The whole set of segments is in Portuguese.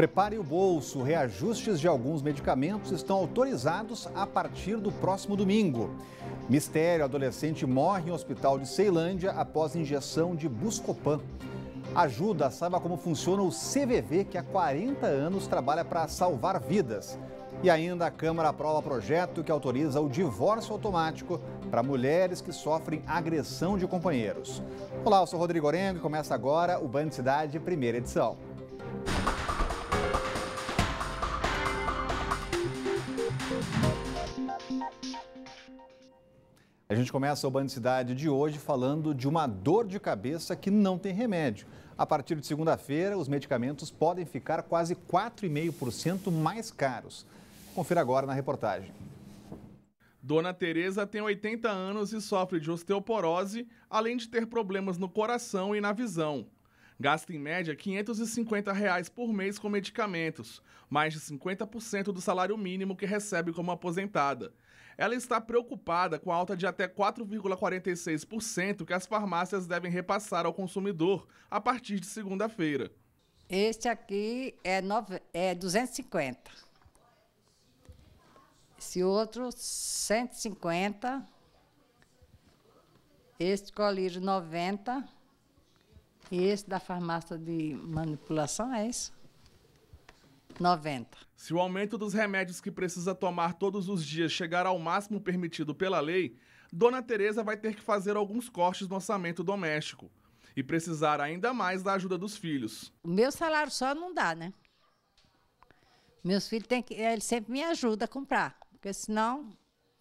Prepare o bolso. Reajustes de alguns medicamentos estão autorizados a partir do próximo domingo. Mistério: adolescente morre em hospital de Ceilândia após injeção de Buscopan. Ajuda, saiba como funciona o CVV, que há 40 anos trabalha para salvar vidas. E ainda a Câmara aprova projeto que autoriza o divórcio automático para mulheres que sofrem agressão de companheiros. Olá, eu sou Rodrigo Orengo e começa agora o Band Cidade, primeira edição. A gente começa a Cidade de hoje falando de uma dor de cabeça que não tem remédio. A partir de segunda-feira, os medicamentos podem ficar quase 4,5% mais caros. Confira agora na reportagem. Dona Teresa tem 80 anos e sofre de osteoporose, além de ter problemas no coração e na visão. Gasta em média R$ 550 reais por mês com medicamentos, mais de 50% do salário mínimo que recebe como aposentada. Ela está preocupada com a alta de até 4,46% que as farmácias devem repassar ao consumidor a partir de segunda-feira. Este aqui é, nove, é 250. Esse outro, 150. Este colírio, 90. E esse da farmácia de manipulação é isso. 90. Se o aumento dos remédios que precisa tomar todos os dias chegar ao máximo permitido pela lei, Dona Teresa vai ter que fazer alguns cortes no orçamento doméstico e precisar ainda mais da ajuda dos filhos. O meu salário só não dá, né? Meus filhos têm que, sempre me ajudam a comprar, porque senão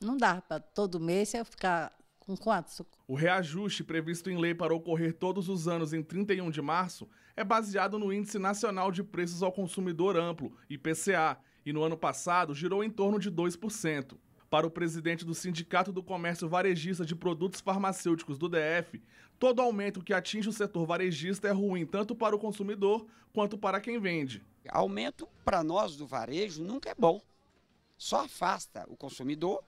não dá para todo mês eu ficar com quantos. O reajuste previsto em lei para ocorrer todos os anos em 31 de março é baseado no Índice Nacional de Preços ao Consumidor Amplo, IPCA, e no ano passado girou em torno de 2%. Para o presidente do Sindicato do Comércio Varejista de Produtos Farmacêuticos do DF, todo aumento que atinge o setor varejista é ruim tanto para o consumidor quanto para quem vende. Aumento para nós do varejo nunca é bom. Só afasta o consumidor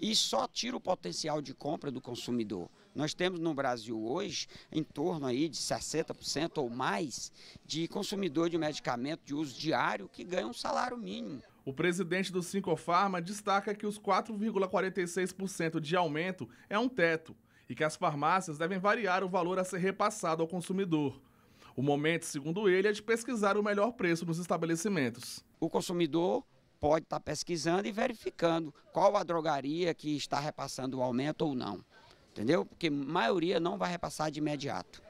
e só tira o potencial de compra do consumidor. Nós temos no Brasil hoje em torno aí de 60% ou mais de consumidor de medicamento de uso diário que ganha um salário mínimo. O presidente do Sincofarma destaca que os 4,46% de aumento é um teto e que as farmácias devem variar o valor a ser repassado ao consumidor. O momento, segundo ele, é de pesquisar o melhor preço nos estabelecimentos. O consumidor pode estar pesquisando e verificando qual a drogaria que está repassando o aumento ou não. Entendeu? Porque a maioria não vai repassar de imediato.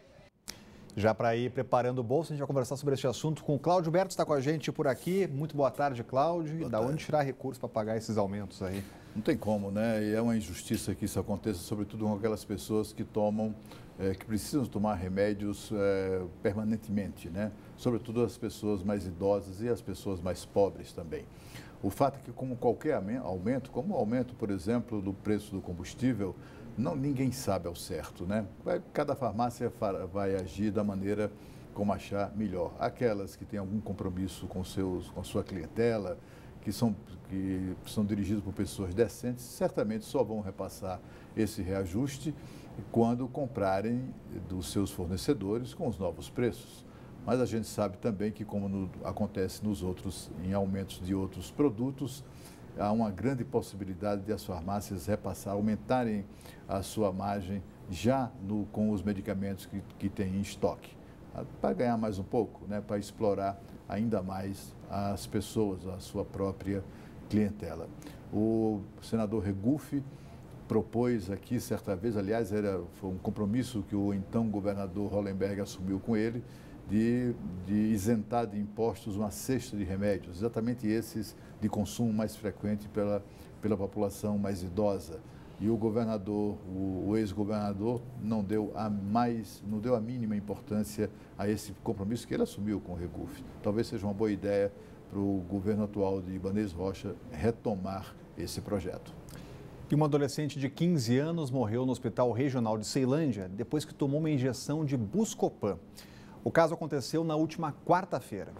Já para ir preparando o bolso, a gente vai conversar sobre este assunto com o Cláudio Berto, está com a gente por aqui. Muito boa tarde, Cláudio. da onde tirar recursos para pagar esses aumentos aí? Não tem como, né? E é uma injustiça que isso aconteça, sobretudo com aquelas pessoas que tomam, é, que precisam tomar remédios é, permanentemente, né? Sobretudo as pessoas mais idosas e as pessoas mais pobres também. O fato é que, como qualquer aumento, como o aumento, por exemplo, do preço do combustível, não, ninguém sabe ao certo, né? Vai, cada farmácia vai agir da maneira como achar melhor. Aquelas que têm algum compromisso com, seus, com sua clientela, que são, que são dirigidas por pessoas decentes, certamente só vão repassar esse reajuste quando comprarem dos seus fornecedores com os novos preços mas a gente sabe também que, como no, acontece nos outros, em aumentos de outros produtos, há uma grande possibilidade de as farmácias repassar, aumentarem a sua margem já no, com os medicamentos que, que tem em estoque, ah, para ganhar mais um pouco, né, para explorar ainda mais as pessoas, a sua própria clientela. O senador Regufe propôs aqui certa vez, aliás, era, foi um compromisso que o então governador Hollenberg assumiu com ele, de, de isentar de impostos uma cesta de remédios, exatamente esses de consumo mais frequente pela, pela população mais idosa. E o governador, o, o ex-governador, não deu a mais, não deu a mínima importância a esse compromisso que ele assumiu com o regufe Talvez seja uma boa ideia para o governo atual de Ibanez Rocha retomar esse projeto. E uma adolescente de 15 anos morreu no Hospital Regional de Ceilândia depois que tomou uma injeção de Buscopan. O caso aconteceu na última quarta-feira.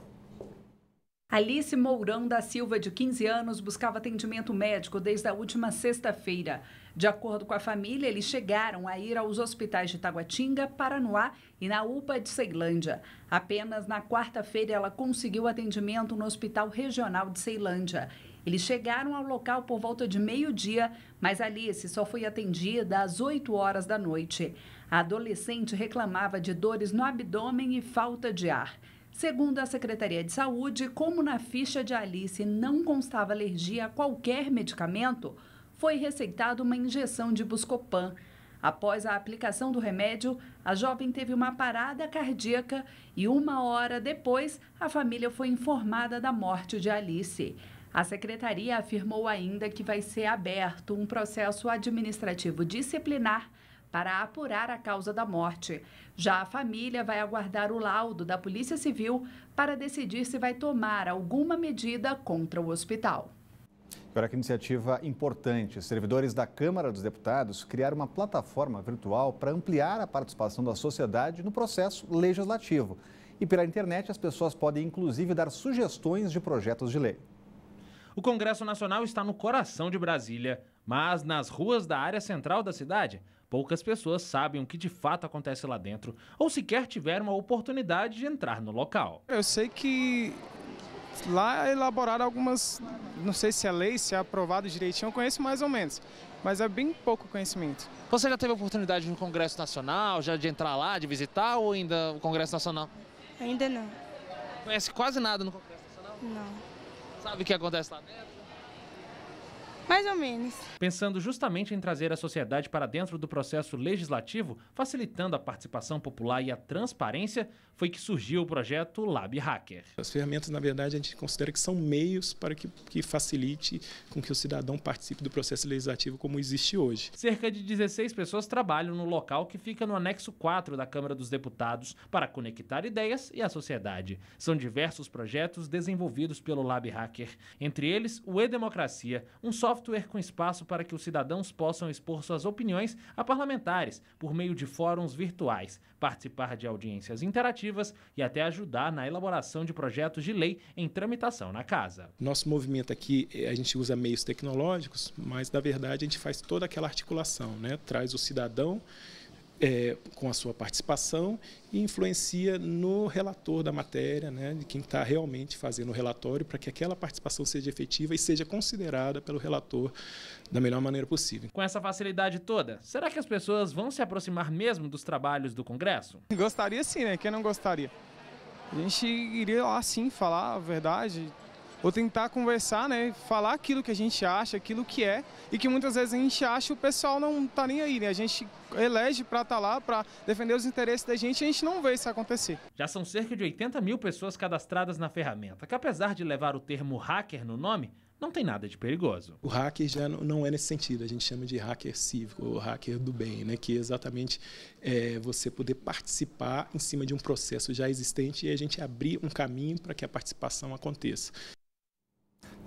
Alice Mourão da Silva, de 15 anos, buscava atendimento médico desde a última sexta-feira. De acordo com a família, eles chegaram a ir aos hospitais de Taguatinga, Paranoá e na UPA de Ceilândia. Apenas na quarta-feira ela conseguiu atendimento no Hospital Regional de Ceilândia. Eles chegaram ao local por volta de meio-dia, mas Alice só foi atendida às 8 horas da noite. A adolescente reclamava de dores no abdômen e falta de ar. Segundo a Secretaria de Saúde, como na ficha de Alice não constava alergia a qualquer medicamento, foi receitada uma injeção de Buscopan. Após a aplicação do remédio, a jovem teve uma parada cardíaca e uma hora depois a família foi informada da morte de Alice. A secretaria afirmou ainda que vai ser aberto um processo administrativo disciplinar para apurar a causa da morte. Já a família vai aguardar o laudo da Polícia Civil para decidir se vai tomar alguma medida contra o hospital. Agora, que iniciativa importante. Servidores da Câmara dos Deputados criaram uma plataforma virtual para ampliar a participação da sociedade no processo legislativo. E pela internet, as pessoas podem inclusive dar sugestões de projetos de lei. O Congresso Nacional está no coração de Brasília, mas nas ruas da área central da cidade, Poucas pessoas sabem o que de fato acontece lá dentro ou sequer tiveram a oportunidade de entrar no local. Eu sei que lá é elaboraram algumas, não sei se é lei, se é aprovado direitinho, eu conheço mais ou menos, mas é bem pouco conhecimento. Você já teve oportunidade no Congresso Nacional, já de entrar lá, de visitar ou ainda o Congresso Nacional? Ainda não. Conhece quase nada no Congresso Nacional? Não. Sabe o que acontece lá dentro? Mais ou menos. Pensando justamente em trazer a sociedade para dentro do processo legislativo, facilitando a participação popular e a transparência, foi que surgiu o projeto Lab Hacker. As ferramentas, na verdade, a gente considera que são meios para que, que facilite com que o cidadão participe do processo legislativo como existe hoje. Cerca de 16 pessoas trabalham no local que fica no anexo 4 da Câmara dos Deputados para conectar ideias e a sociedade. São diversos projetos desenvolvidos pelo Lab Hacker, entre eles o E-Democracia, um software software com espaço para que os cidadãos possam expor suas opiniões a parlamentares por meio de fóruns virtuais, participar de audiências interativas e até ajudar na elaboração de projetos de lei em tramitação na casa. Nosso movimento aqui, eh, a gente usa meios tecnológicos, mas na verdade a gente faz toda aquela articulação, né? Traz o cidadão é, com a sua participação e influencia no relator da matéria, né, de quem está realmente fazendo o relatório, para que aquela participação seja efetiva e seja considerada pelo relator da melhor maneira possível. Com essa facilidade toda, será que as pessoas vão se aproximar mesmo dos trabalhos do Congresso? Gostaria sim, né? Quem não gostaria? A gente iria lá sim falar a verdade, ou tentar conversar, né? Falar aquilo que a gente acha, aquilo que é, e que muitas vezes a gente acha o pessoal não tá nem aí, né? A gente elege para estar tá lá, para defender os interesses da gente, e a gente não vê isso acontecer. Já são cerca de 80 mil pessoas cadastradas na ferramenta, que apesar de levar o termo hacker no nome, não tem nada de perigoso. O hacker já não é nesse sentido, a gente chama de hacker cívico, ou hacker do bem, né? que é exatamente é, você poder participar em cima de um processo já existente e a gente abrir um caminho para que a participação aconteça.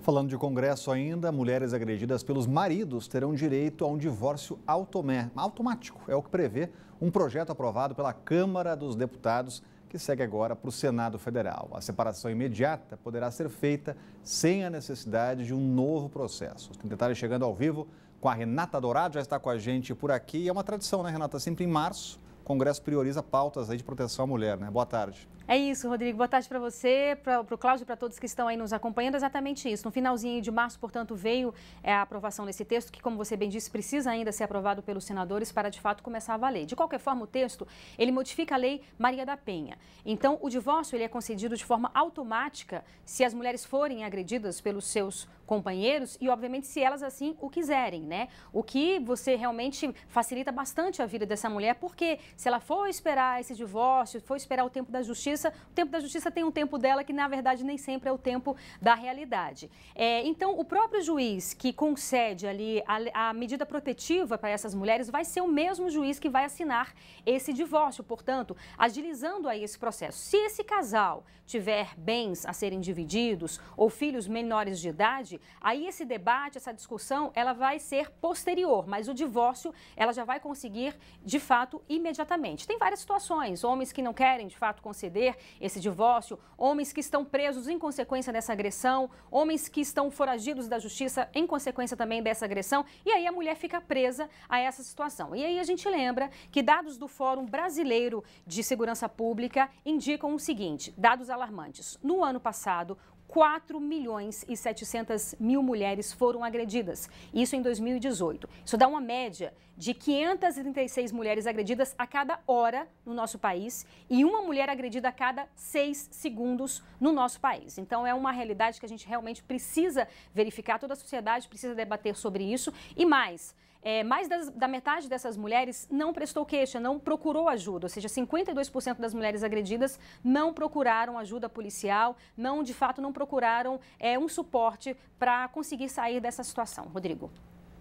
Falando de Congresso ainda, mulheres agredidas pelos maridos terão direito a um divórcio automático. É o que prevê um projeto aprovado pela Câmara dos Deputados, que segue agora para o Senado Federal. A separação imediata poderá ser feita sem a necessidade de um novo processo. Tem detalhes chegando ao vivo com a Renata Dourado, já está com a gente por aqui. É uma tradição, né, Renata? Sempre em março Congresso prioriza pautas aí de proteção à mulher, né? Boa tarde. É isso, Rodrigo. Boa tarde para você, para o Cláudio, para todos que estão aí nos acompanhando. Exatamente isso. No finalzinho de março, portanto, veio é, a aprovação desse texto, que, como você bem disse, precisa ainda ser aprovado pelos senadores para, de fato, começar a valer. De qualquer forma, o texto, ele modifica a lei Maria da Penha. Então, o divórcio, ele é concedido de forma automática se as mulheres forem agredidas pelos seus companheiros e, obviamente, se elas assim o quiserem, né? O que você realmente facilita bastante a vida dessa mulher, porque se ela for esperar esse divórcio, for esperar o tempo da justiça, o tempo da justiça tem um tempo dela que, na verdade, nem sempre é o tempo da realidade. É, então, o próprio juiz que concede ali a, a medida protetiva para essas mulheres vai ser o mesmo juiz que vai assinar esse divórcio, portanto, agilizando aí esse processo. Se esse casal tiver bens a serem divididos ou filhos menores de idade, Aí esse debate, essa discussão, ela vai ser posterior, mas o divórcio ela já vai conseguir de fato imediatamente. Tem várias situações, homens que não querem de fato conceder esse divórcio, homens que estão presos em consequência dessa agressão, homens que estão foragidos da justiça em consequência também dessa agressão, e aí a mulher fica presa a essa situação. E aí a gente lembra que dados do Fórum Brasileiro de Segurança Pública indicam o seguinte, dados alarmantes. No ano passado, 4 milhões e 700 mil mulheres foram agredidas, isso em 2018. Isso dá uma média de 536 mulheres agredidas a cada hora no nosso país e uma mulher agredida a cada seis segundos no nosso país. Então é uma realidade que a gente realmente precisa verificar, toda a sociedade precisa debater sobre isso e mais. É, mais das, da metade dessas mulheres não prestou queixa, não procurou ajuda, ou seja, 52% das mulheres agredidas não procuraram ajuda policial, não, de fato, não procuraram é, um suporte para conseguir sair dessa situação. Rodrigo.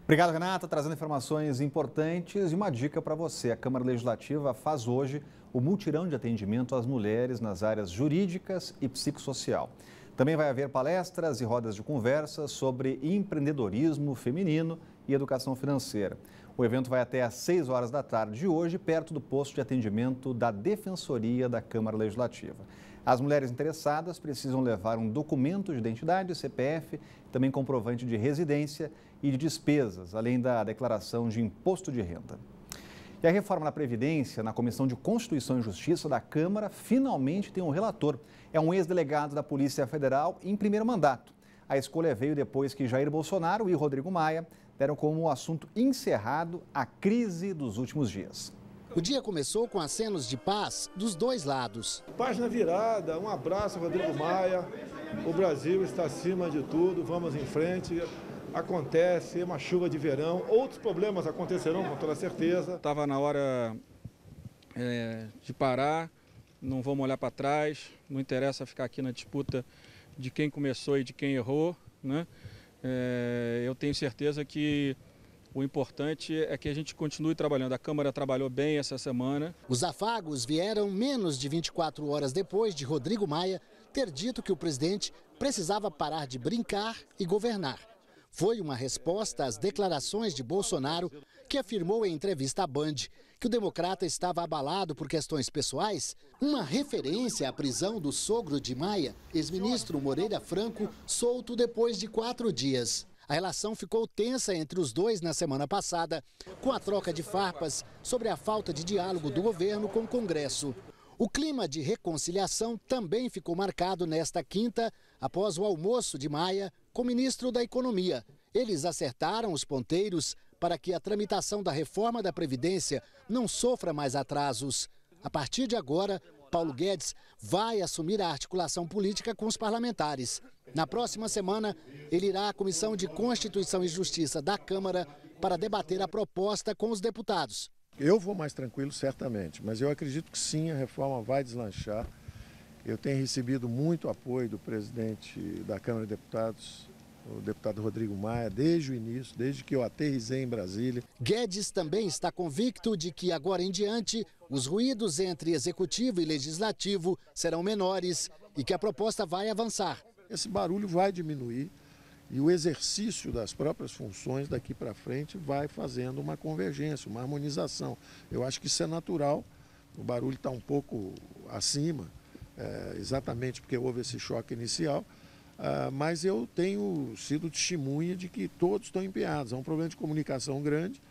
Obrigado, Renata, trazendo informações importantes e uma dica para você. A Câmara Legislativa faz hoje o multirão de atendimento às mulheres nas áreas jurídicas e psicossocial. Também vai haver palestras e rodas de conversa sobre empreendedorismo feminino e Educação Financeira. O evento vai até às 6 horas da tarde de hoje, perto do posto de atendimento da Defensoria da Câmara Legislativa. As mulheres interessadas precisam levar um documento de identidade, CPF, também comprovante de residência e de despesas, além da declaração de imposto de renda. E a reforma da Previdência, na Comissão de Constituição e Justiça da Câmara, finalmente tem um relator. É um ex-delegado da Polícia Federal em primeiro mandato. A escolha veio depois que Jair Bolsonaro e Rodrigo Maia deram como assunto encerrado a crise dos últimos dias. O dia começou com acenos de paz dos dois lados. Página virada, um abraço, Rodrigo Maia. O Brasil está acima de tudo, vamos em frente. Acontece é uma chuva de verão, outros problemas acontecerão com toda certeza. Estava na hora é, de parar, não vamos olhar para trás, não interessa ficar aqui na disputa de quem começou e de quem errou. Né? É, eu tenho certeza que o importante é que a gente continue trabalhando. A Câmara trabalhou bem essa semana. Os afagos vieram menos de 24 horas depois de Rodrigo Maia ter dito que o presidente precisava parar de brincar e governar. Foi uma resposta às declarações de Bolsonaro que afirmou em entrevista à Band que o democrata estava abalado por questões pessoais, uma referência à prisão do sogro de Maia, ex-ministro Moreira Franco, solto depois de quatro dias. A relação ficou tensa entre os dois na semana passada, com a troca de farpas sobre a falta de diálogo do governo com o Congresso. O clima de reconciliação também ficou marcado nesta quinta, após o almoço de Maia com o ministro da Economia. Eles acertaram os ponteiros para que a tramitação da reforma da Previdência não sofra mais atrasos. A partir de agora, Paulo Guedes vai assumir a articulação política com os parlamentares. Na próxima semana, ele irá à Comissão de Constituição e Justiça da Câmara para debater a proposta com os deputados. Eu vou mais tranquilo, certamente, mas eu acredito que sim, a reforma vai deslanchar. Eu tenho recebido muito apoio do presidente da Câmara de Deputados, o deputado Rodrigo Maia desde o início, desde que eu aterrisei em Brasília. Guedes também está convicto de que agora em diante os ruídos entre executivo e legislativo serão menores e que a proposta vai avançar. Esse barulho vai diminuir e o exercício das próprias funções daqui para frente vai fazendo uma convergência, uma harmonização. Eu acho que isso é natural. O barulho está um pouco acima, é, exatamente porque houve esse choque inicial. Ah, mas eu tenho sido testemunha de que todos estão empenhados. Há um problema de comunicação grande,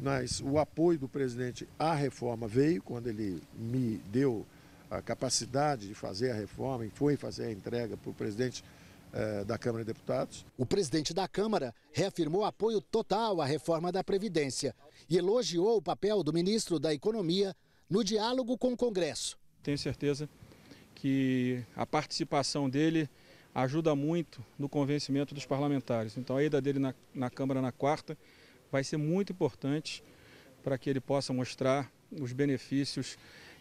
mas o apoio do presidente à reforma veio quando ele me deu a capacidade de fazer a reforma e foi fazer a entrega para o presidente eh, da Câmara de Deputados. O presidente da Câmara reafirmou apoio total à reforma da Previdência e elogiou o papel do ministro da Economia no diálogo com o Congresso. Tenho certeza que a participação dele ajuda muito no convencimento dos parlamentares. Então a ida dele na, na Câmara na quarta vai ser muito importante para que ele possa mostrar os benefícios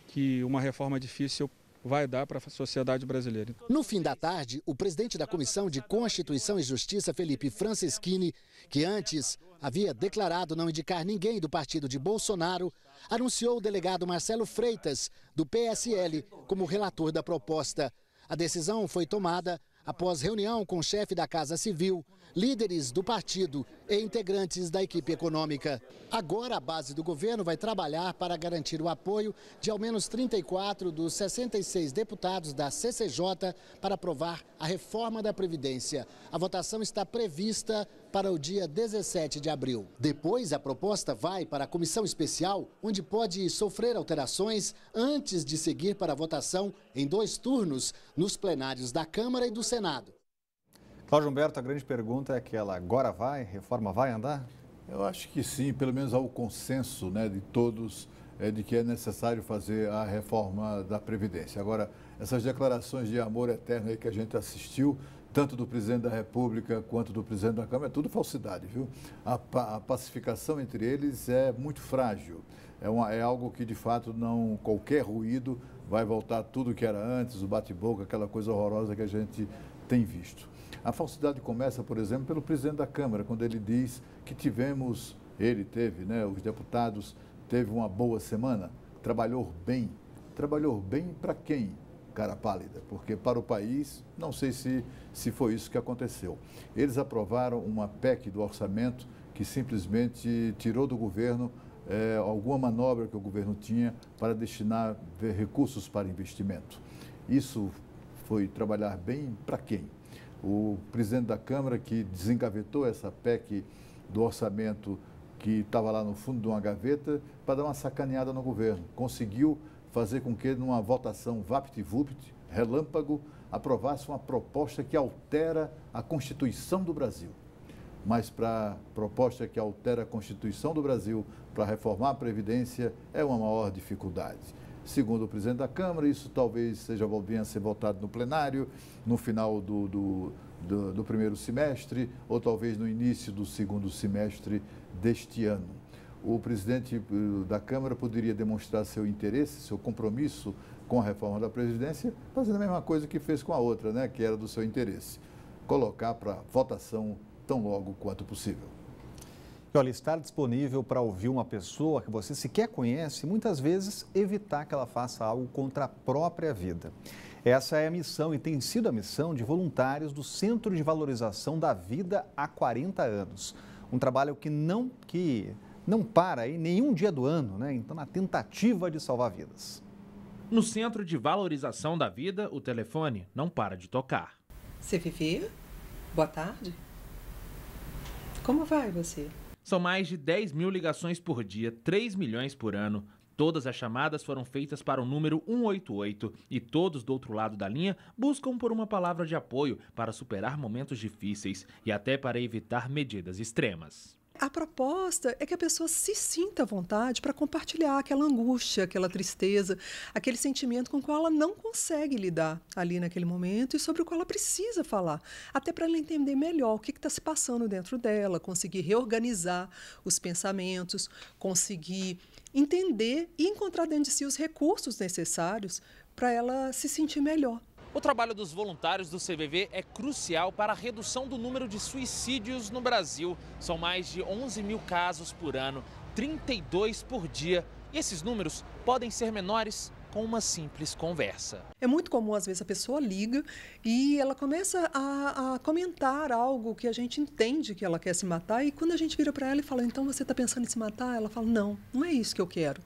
que uma reforma difícil vai dar para a sociedade brasileira. No fim da tarde, o presidente da Comissão de Constituição e Justiça, Felipe Franceschini, que antes havia declarado não indicar ninguém do partido de Bolsonaro, anunciou o delegado Marcelo Freitas, do PSL, como relator da proposta. A decisão foi tomada após reunião com o chefe da Casa Civil, líderes do partido e integrantes da equipe econômica. Agora, a base do governo vai trabalhar para garantir o apoio de ao menos 34 dos 66 deputados da CCJ para aprovar a reforma da Previdência. A votação está prevista para o dia 17 de abril. Depois, a proposta vai para a comissão especial, onde pode sofrer alterações antes de seguir para a votação em dois turnos nos plenários da Câmara e do Senado. Cláudio Humberto, a grande pergunta é aquela: agora vai? Reforma vai andar? Eu acho que sim, pelo menos há o consenso né, de todos é, de que é necessário fazer a reforma da Previdência. Agora, essas declarações de amor eterno aí que a gente assistiu, tanto do presidente da República quanto do presidente da Câmara, é tudo falsidade, viu? A, pa a pacificação entre eles é muito frágil. É, uma, é algo que, de fato, não qualquer ruído vai voltar tudo que era antes, o bate-boca, aquela coisa horrorosa que a gente tem visto. A falsidade começa, por exemplo, pelo presidente da Câmara, quando ele diz que tivemos, ele teve, né, os deputados, teve uma boa semana, trabalhou bem. Trabalhou bem para quem? Cara pálida, porque para o país, não sei se, se foi isso que aconteceu. Eles aprovaram uma PEC do orçamento que simplesmente tirou do governo é, alguma manobra que o governo tinha para destinar recursos para investimento. Isso foi trabalhar bem para quem? o presidente da Câmara que desengavetou essa PEC do orçamento que estava lá no fundo de uma gaveta para dar uma sacaneada no governo. Conseguiu fazer com que, numa votação vapt-vupt, relâmpago, aprovasse uma proposta que altera a Constituição do Brasil. Mas para a proposta que altera a Constituição do Brasil para reformar a Previdência é uma maior dificuldade. Segundo o presidente da Câmara, isso talvez seja venha a ser votado no plenário, no final do, do, do, do primeiro semestre, ou talvez no início do segundo semestre deste ano. O presidente eh, da Câmara poderia demonstrar seu interesse, seu compromisso com a reforma da presidência, fazendo a mesma coisa que fez com a outra, né, que era do seu interesse. Colocar para votação tão logo quanto possível. E olha, estar disponível para ouvir uma pessoa que você sequer conhece, muitas vezes evitar que ela faça algo contra a própria vida. Essa é a missão e tem sido a missão de voluntários do Centro de Valorização da Vida há 40 anos. Um trabalho que não, que não para em nenhum dia do ano, né? Então, na tentativa de salvar vidas. No Centro de Valorização da Vida, o telefone não para de tocar. CVV, boa tarde. Como vai você? São mais de 10 mil ligações por dia, 3 milhões por ano. Todas as chamadas foram feitas para o número 188 e todos do outro lado da linha buscam por uma palavra de apoio para superar momentos difíceis e até para evitar medidas extremas. A proposta é que a pessoa se sinta à vontade para compartilhar aquela angústia, aquela tristeza, aquele sentimento com o qual ela não consegue lidar ali naquele momento e sobre o qual ela precisa falar, até para ela entender melhor o que está se passando dentro dela, conseguir reorganizar os pensamentos, conseguir entender e encontrar dentro de si os recursos necessários para ela se sentir melhor o trabalho dos voluntários do CVV é crucial para a redução do número de suicídios no Brasil. São mais de 11 mil casos por ano, 32 por dia. E esses números podem ser menores com uma simples conversa. É muito comum, às vezes, a pessoa liga e ela começa a, a comentar algo que a gente entende que ela quer se matar, e quando a gente vira para ela e fala, então você está pensando em se matar? Ela fala, não, não é isso que eu quero.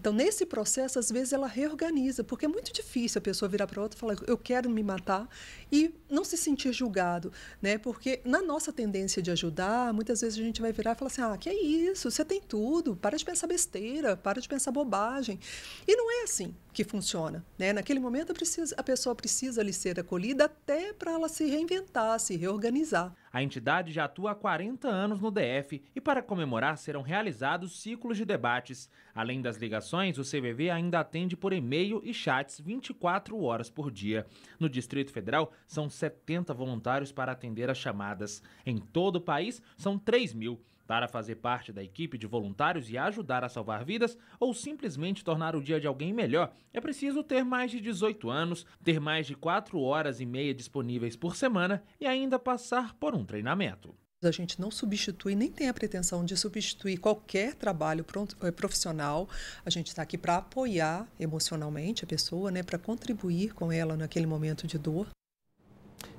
Então, nesse processo, às vezes ela reorganiza, porque é muito difícil a pessoa virar para outra e falar: eu quero me matar e não se sentir julgado, né? Porque na nossa tendência de ajudar, muitas vezes a gente vai virar e falar assim: ah, que é isso, você tem tudo, para de pensar besteira, para de pensar bobagem. E não é assim que funciona, né? Naquele momento a, pessoa precisa lhe ser acolhida até para ela se reinventar, se reorganizar. A entidade já atua há 40 anos no DF e, para comemorar, serão realizados ciclos de debates. Além das ligações, o CVV ainda atende por e-mail e chats 24 horas por dia. No Distrito Federal, são 70 voluntários para atender as chamadas. Em todo o país, são 3 mil para fazer parte da equipe de voluntários e ajudar a salvar vidas ou simplesmente tornar o dia de alguém melhor, é preciso ter mais de 18 anos, ter mais de 4 horas e meia disponíveis por semana e ainda passar por um treinamento. A gente não substitui, nem tem a pretensão de substituir qualquer trabalho eh, profissional. A gente está aqui para apoiar emocionalmente a pessoa, né, para contribuir com ela naquele momento de dor.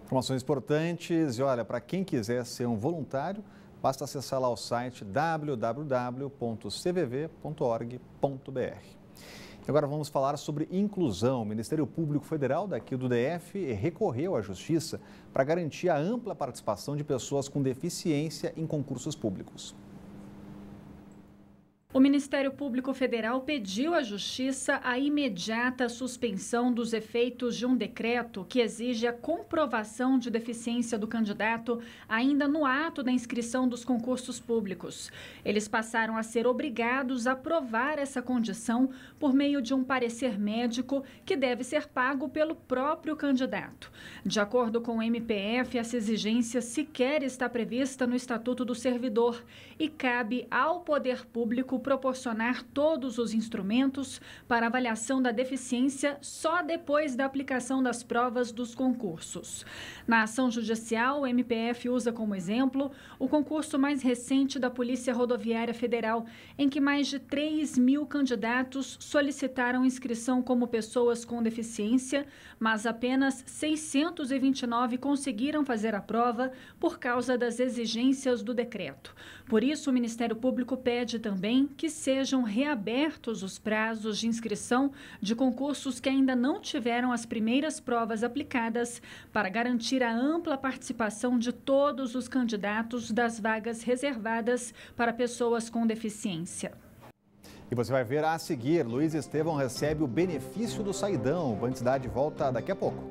Informações importantes. E olha, para quem quiser ser um voluntário, Basta acessar lá o site www.cvv.org.br. Agora vamos falar sobre inclusão. O Ministério Público Federal daqui do DF recorreu à Justiça para garantir a ampla participação de pessoas com deficiência em concursos públicos. O Ministério Público Federal pediu à Justiça a imediata suspensão dos efeitos de um decreto que exige a comprovação de deficiência do candidato ainda no ato da inscrição dos concursos públicos. Eles passaram a ser obrigados a provar essa condição por meio de um parecer médico que deve ser pago pelo próprio candidato. De acordo com o MPF, essa exigência sequer está prevista no Estatuto do Servidor e cabe ao Poder Público proporcionar todos os instrumentos para avaliação da deficiência só depois da aplicação das provas dos concursos. Na ação judicial, o MPF usa como exemplo o concurso mais recente da Polícia Rodoviária Federal, em que mais de 3 mil candidatos solicitaram inscrição como pessoas com deficiência, mas apenas 629 conseguiram fazer a prova por causa das exigências do decreto. Por isso, o Ministério Público pede também que sejam reabertos os prazos de inscrição de concursos que ainda não tiveram as primeiras provas aplicadas, para garantir a ampla participação de todos os candidatos das vagas reservadas para pessoas com deficiência. E você vai ver a seguir, Luiz Estevão recebe o benefício do saidão. O Bandidade volta daqui a pouco.